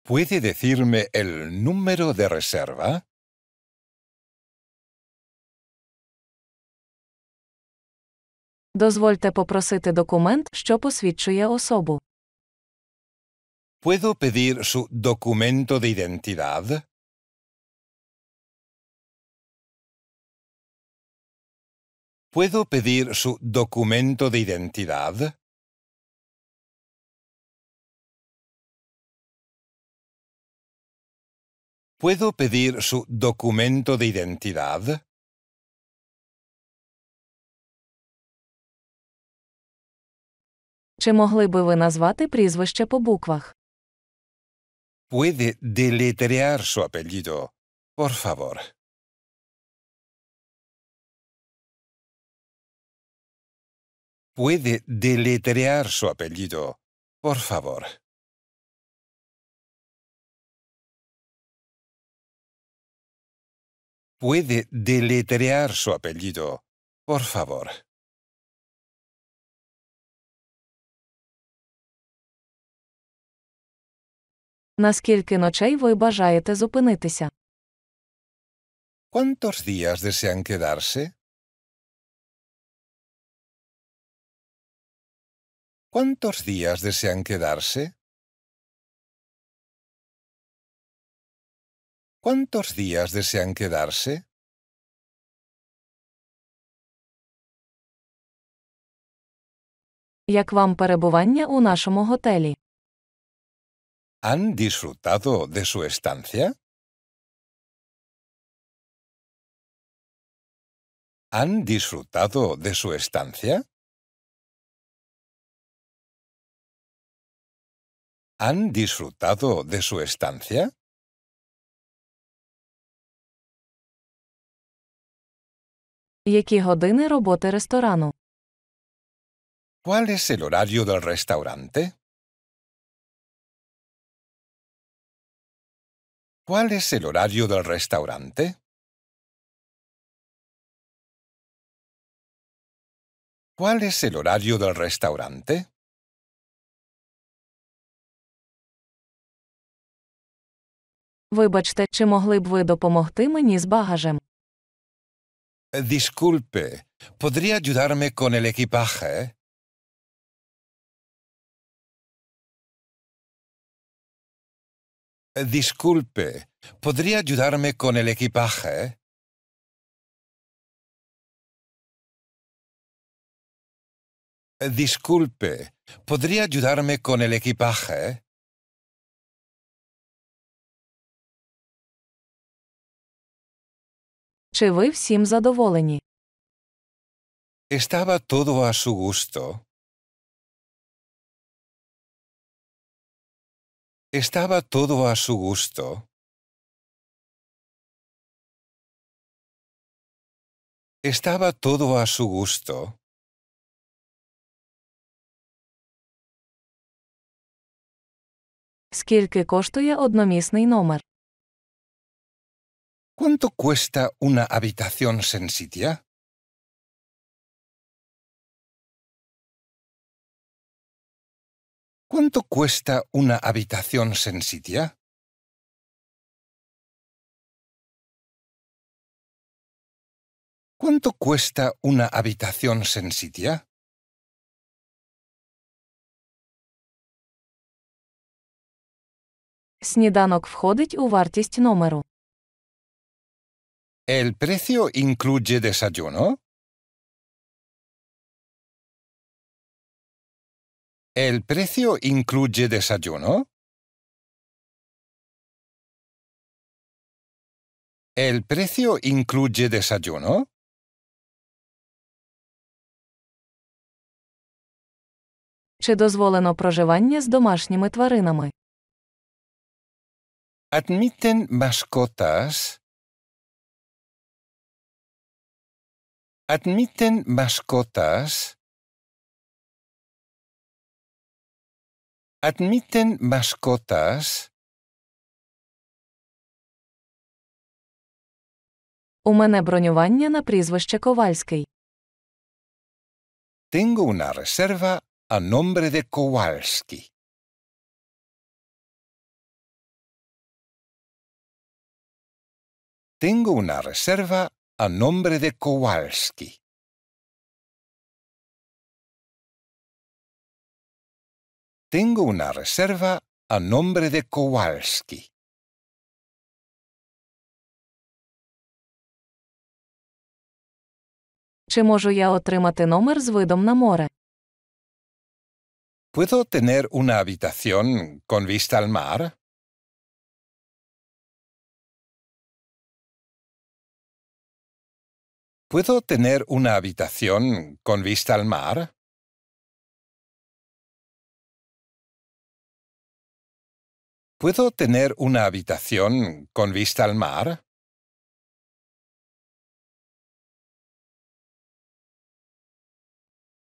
S1: ¿Puede decirme el número de reserva? ¿Puedo pedir su documento de identidad? ¿Puedo pedir su documento de identidad? ¿Puedo pedir su documento de identidad?
S2: Чи могли би ви назвати прізвище по буквах?
S1: Puede deletrear su apellido, por favor. puede deletrear su apellido. Por favor. Puede deletrear su apellido. Por favor.
S2: Наскільки ночей ви бажаєте
S1: ¿Cuántos días desean quedarse? ¿Cuántos días desean quedarse? ¿Cuántos días desean quedarse?
S2: Як вам перебування у нашому
S1: ¿Han disfrutado de su estancia? ¿Han disfrutado de su estancia? ¿Han disfrutado de su estancia? ¿Cuál es el horario del restaurante? ¿Cuál es el horario del restaurante? ¿Cuál es el horario del restaurante? Вибачте, чи
S2: могли б ви допомогти мені з багажем?
S1: Disculpe, ¿podría ayudarme con el equipaje? Disculpe, ¿podría ayudarme con el equipaje? Disculpe, ¿podría ayudarme con el equipaje? Чи ви всім задоволені? Estaba todo a su gusto. Estaba todo a su gusto. Estaba todo a su gusto.
S2: Скільки коштує одномісний номер?
S1: ¿Cuánto cuesta una habitación sensitia? ¿Cuánto cuesta una habitación sensitia? ¿Cuánto cuesta una habitación sensitia? Сніданок входить у вартість номеру. ¿El precio incluye desayuno? ¿El precio incluye desayuno? ¿El precio incluye desayuno? Чи дозволено проживання з домашніми тваринами? Admiten mascotas ¿Admiten mascotas? ¿Admiten mascotas?
S2: У мене бронювання на прізвище Kowalski.
S1: Tengo una reserva a nombre de Kowalski. Tengo una reserva a nombre de Kowalski. Tengo una reserva a nombre de Kowalski. Чи можу
S2: я отримати номер з видом на
S1: ¿Puedo tener una habitación con vista al mar? ¿Puedo tener una habitación con vista al mar? ¿Puedo tener una habitación con vista al mar?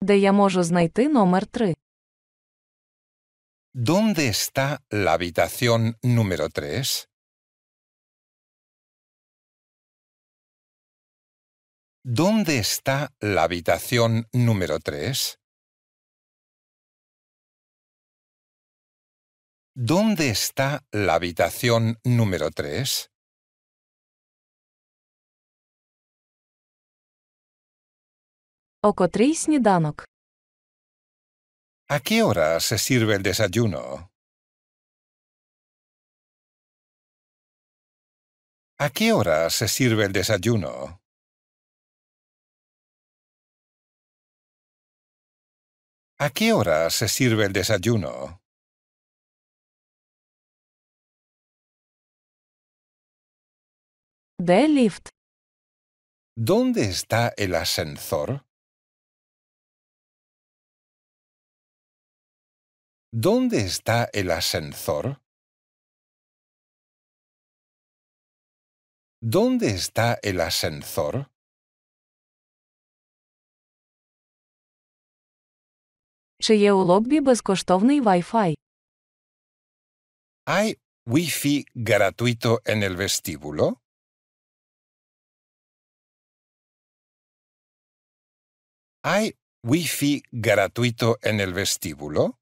S2: 3?
S1: ¿Dónde está la habitación número 3? ¿Dónde está la habitación número 3? ¿Dónde está la habitación número 3? ¿A qué hora se sirve el desayuno? ¿A qué hora se sirve el desayuno? ¿A qué hora se sirve el desayuno? De Lift. ¿Dónde está el ascensor? ¿Dónde está el ascensor? ¿Dónde está el ascensor? ¿Hay Wi-Fi gratuito en el vestíbulo? ¿Hay Wi-Fi gratuito en el vestíbulo?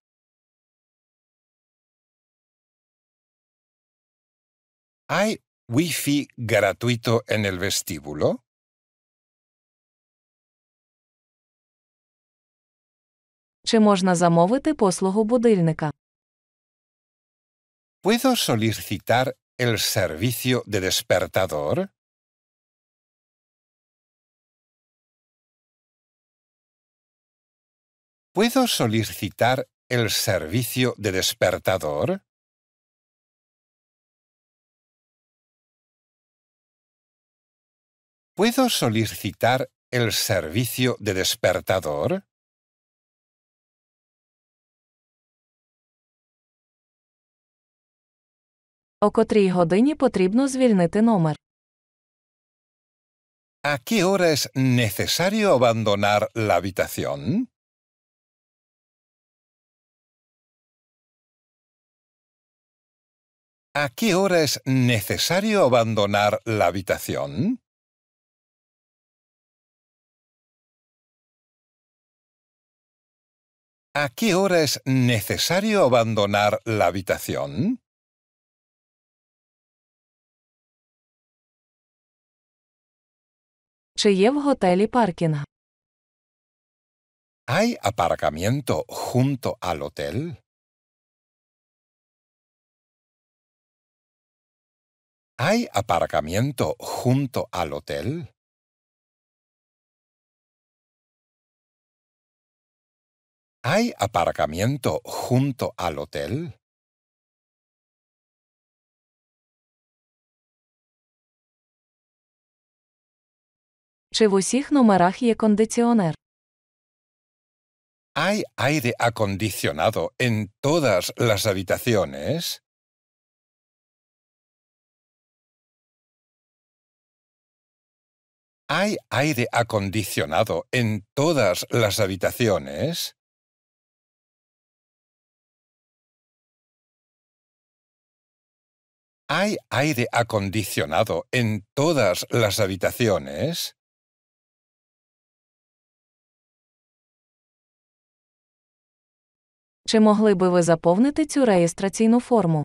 S1: ¿Hay Wi-Fi gratuito en el vestíbulo?
S2: Чи ¿Puedo
S1: solicitar el servicio de despertador? ¿Puedo solicitar el servicio de despertador? ¿Puedo solicitar el servicio de despertador?
S2: котрій годині потрібно звільнити ¿A
S1: qué hora es necesario abandonar la habitación? ¿A qué hora es necesario abandonar la habitación? ¿A qué hora es necesario abandonar la habitación? ¿Hay aparcamiento junto al hotel? ¿Hay aparcamiento junto al hotel? ¿Hay aparcamiento junto al hotel? ¿Hay aire acondicionado en todas las habitaciones? ¿Hay aire acondicionado en todas las habitaciones? ¿Hay aire acondicionado en todas las habitaciones? Чи могли би ви заповнити
S2: цю реєстраційну форму?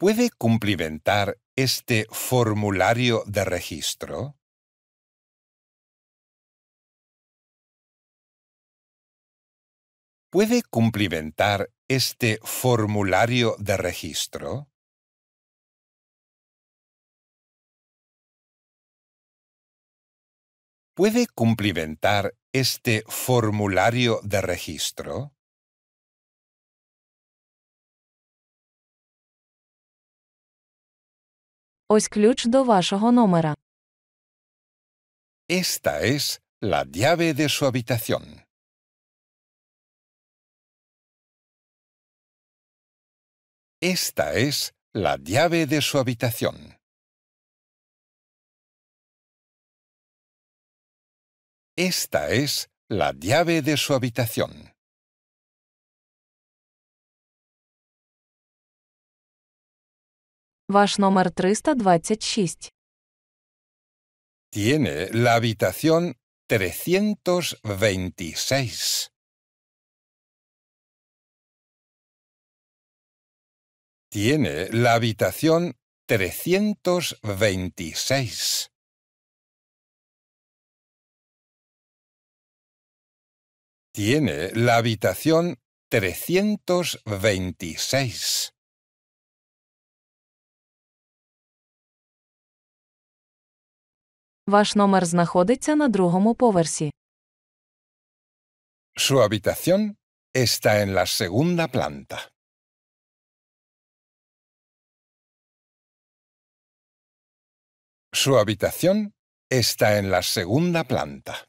S1: ¿Puede cumplimentar este formulario de registro? ¿Puede cumplimentar este formulario de registro? ¿Puede cumplimentar este formulario de registro? Esta es la llave de su habitación. Esta es la llave de su habitación. Esta es la llave de su habitación. Ваш номер
S2: 326.
S1: Tiene la habitación 326. Tiene la habitación 326. tiene la habitación 326.
S2: Ваш номер знаходиться на другому поверсі.
S1: Su habitación está en la segunda planta. Su habitación está en la segunda planta.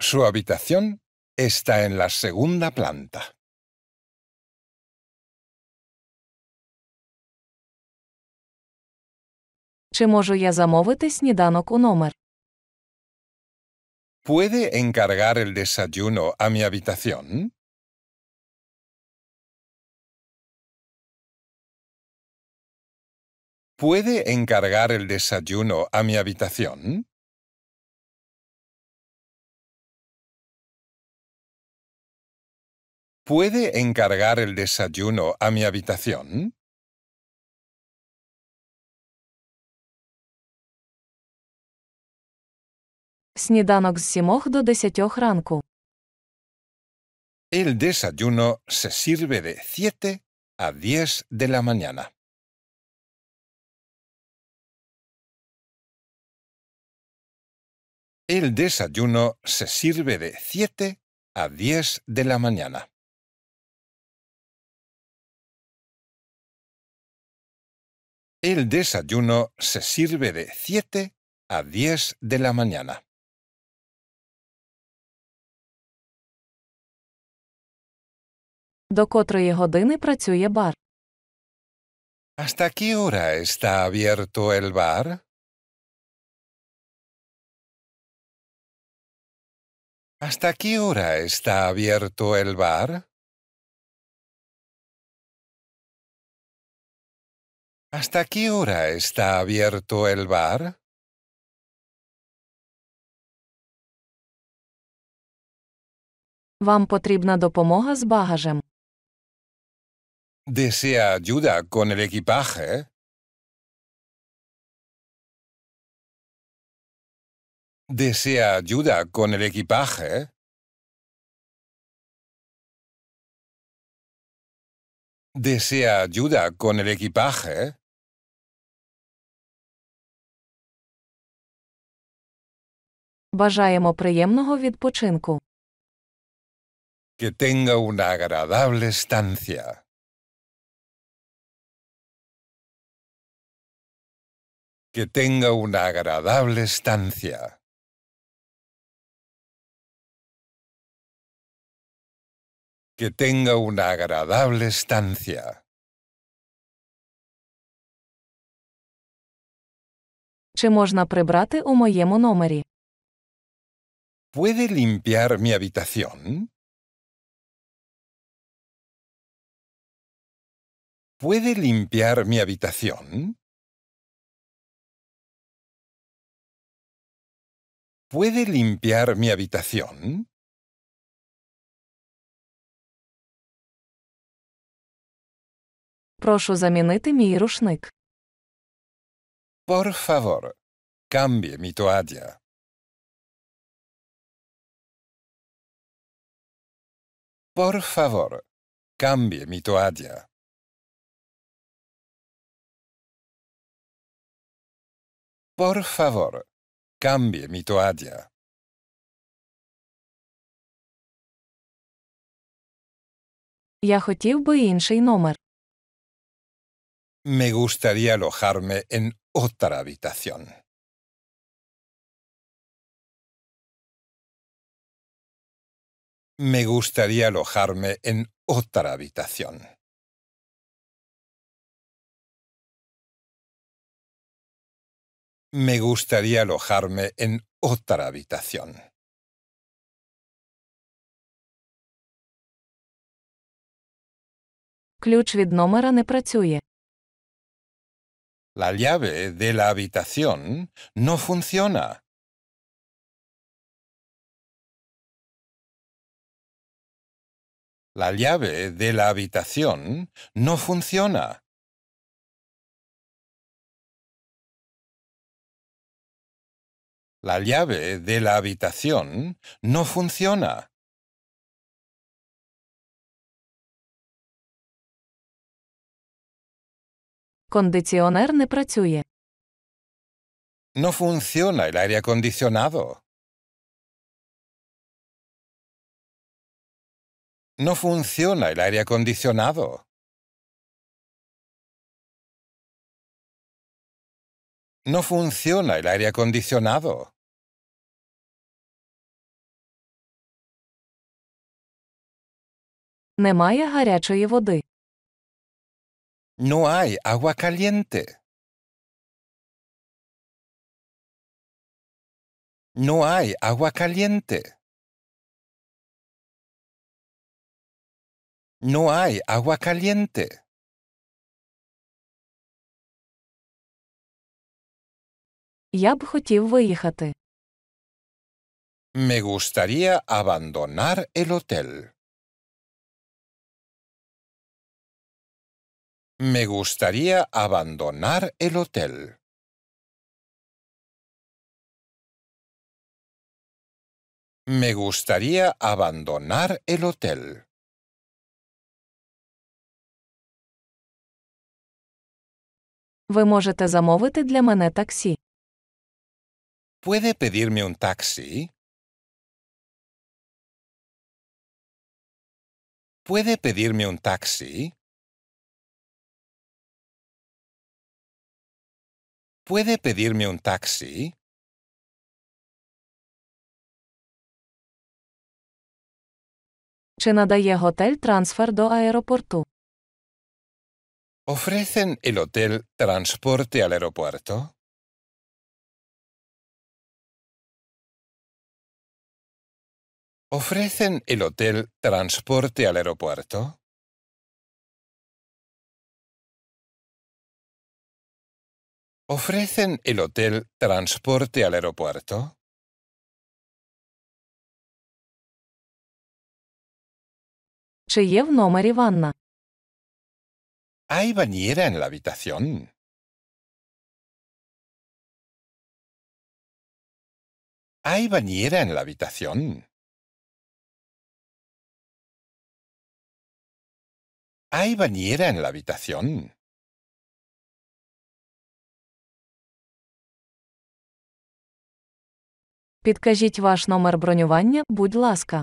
S1: Su habitación está en la segunda planta. ¿Puede encargar el desayuno a mi habitación? ¿Puede encargar el desayuno a mi habitación? ¿Puede encargar el desayuno a mi habitación?
S2: 7 10
S1: El desayuno se sirve de 7 a 10 de la mañana. El desayuno se sirve de 7 a 10 de la mañana. El desayuno se sirve de 7 a 10 de la mañana.
S2: До години працює бар?
S1: ¿Hasta qué hora está abierto el bar? ¿Hasta qué hora está abierto el bar? ¿Hasta qué hora está abierto el bar?
S2: Вам потрібна допомога з багажем.
S1: ¿Desea ayuda con el equipaje? ¿Desea ayuda con el equipaje? ¿Desea ayuda con el equipaje?
S2: Бажаємо приємного відпочинку.
S1: Que tenga una agradable estancia. Que tenga una agradable estancia. Que tenga una agradable estancia.
S2: Чи можна прибрати у моєму номері?
S1: ¿Puede limpiar mi habitación? ¿Puede limpiar mi habitación? ¿Puede limpiar mi habitación? mi Por favor, cambie mi toalla. Por favor, cambie mi toalla. Por favor, cambie mi toalla. Me gustaría alojarme en otra habitación. Me gustaría alojarme en otra habitación. Me gustaría alojarme en otra habitación. La llave de la habitación no funciona. La llave de la habitación no funciona. La llave de la habitación no funciona. Condicioner не No funciona el aire acondicionado. No funciona el aire acondicionado. No funciona el aire acondicionado. No hay agua caliente. No hay agua caliente. No hay agua caliente. Я Me gustaría abandonar el hotel. Me gustaría abandonar el hotel. Me gustaría abandonar el hotel. Ви можете замовити для мене таксі. ¿Puede pedirme un taxi? ¿Puede pedirme un taxi? ¿Puede pedirme un taxi? Чи надає готель трансфер до аеропорту? ¿Ofrecen el hotel transporte al aeropuerto? ¿Ofrecen el hotel transporte al aeropuerto? ¿Ofrecen el hotel transporte al aeropuerto? Чи є hay bañera en la habitación. Hay bañera en la habitación. Hay bañera en la habitación. Підкажіть
S2: ваш номер бронювання, будь ласка.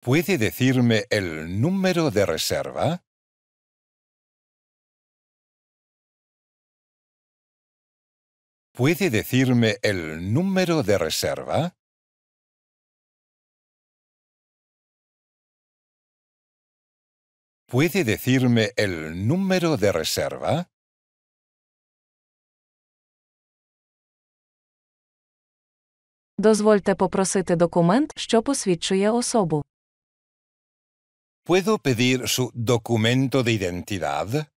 S1: ¿Puede decirme el número de reserva? ¿Puede decirme el número de reserva? ¿Puede decirme el número de reserva? ¿Puedo pedir su documento de identidad?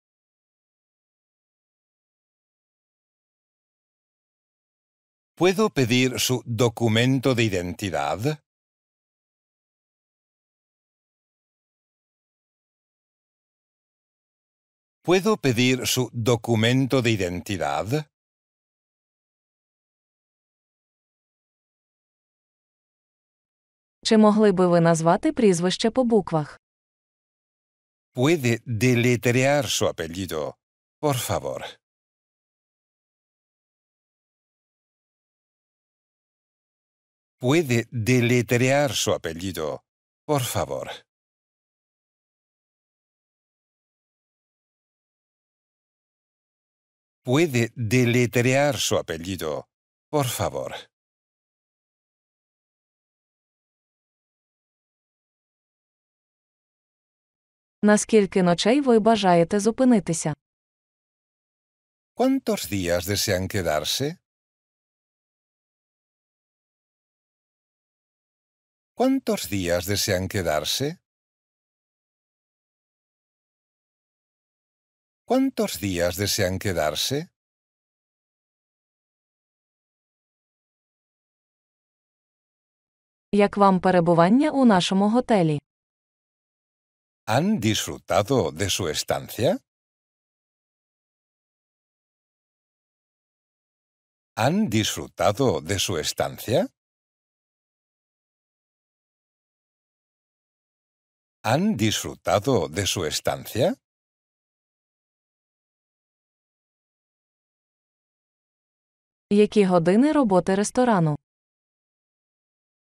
S1: ¿Puedo pedir su documento de identidad? ¿Puedo pedir su documento de identidad?
S2: Чи могли ви назвати прізвище по буквах?
S1: Puede deletrear su apellido, por favor. puede deletrear su apellido. Por favor. Puede deletrear su apellido. Por favor.
S2: ви бажаєте зупинитися?
S1: ¿Cuántos días desean quedarse? ¿Cuántos días desean quedarse? ¿Cuántos días desean quedarse?
S2: Як вам перебування у нашому готелі?
S1: ¿Han disfrutado de su estancia? ¿Han disfrutado de su estancia? ¿Han disfrutado de su estancia?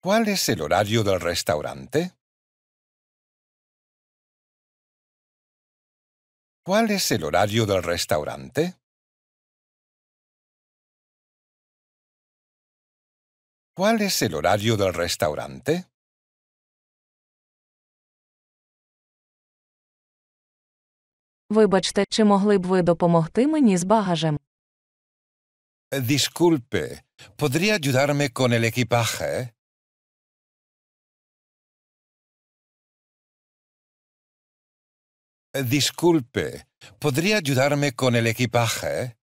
S1: ¿Cuál es el horario del restaurante? ¿Cuál es el horario del restaurante? ¿Cuál es el horario del restaurante?
S2: Вибачте, чи могли б ви допомогти мені з багажем?
S1: Disculpe, ¿podría ayudarme con el equipaje? Disculpe, ¿podría ayudarme con el equipaje?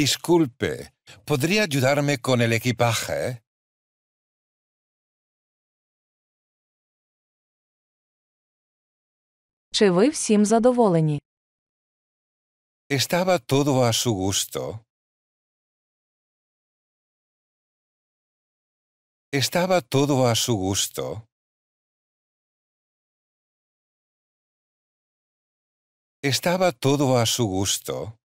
S1: Disculpe, ¿podría ayudarme con el equipaje? Estaba todo a su gusto. Estaba todo a su gusto. Estaba todo a su gusto.